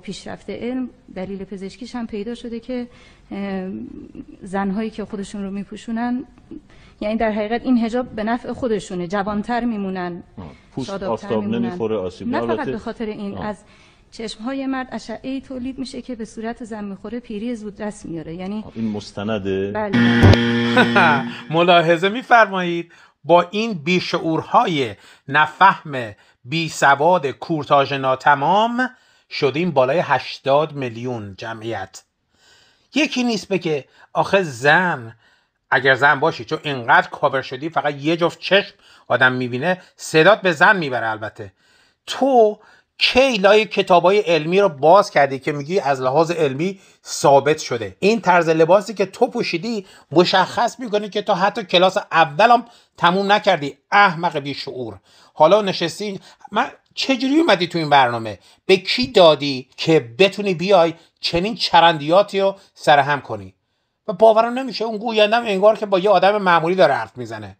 پیشرفت علم دلیل پزشکیش هم پیدا شده که زنهایی که خودشون رو میپوشونن یعنی در حقیقت این هجاب به نفع خودشونه جوانتر میمونن پوست آفتاب نمیخوره آسیب نه فقط به خاطر این آه. از های مرد اشعه تولید میشه که به صورت زن میخوره پیری زود دست میاره یعنی این مستنده بله. ملاحظه میفرمایید با این بیشعورهای نفهم سواد کورتاژ ناتمام شدیم بالای 80 میلیون جمعیت یکی نیست بگه آخه زن اگر زن باشی چون اینقدر کاور شدی فقط یه جفت چشم آدم میبینه صدات به زن میبره البته تو کی لای کتاب های علمی رو باز کردی که میگی از لحاظ علمی ثابت شده این طرز لباسی که تو پوشیدی مشخص میکنه که تو حتی کلاس اولم تموم نکردی احمق بیشعور حالا نشستی من چجوری اومدی تو این برنامه به کی دادی که بتونی بیای چنین چرندیاتی رو سرهم کنی و باورم نمیشه اون گویندم انگار که با یه آدم معمولی داره حرف میزنه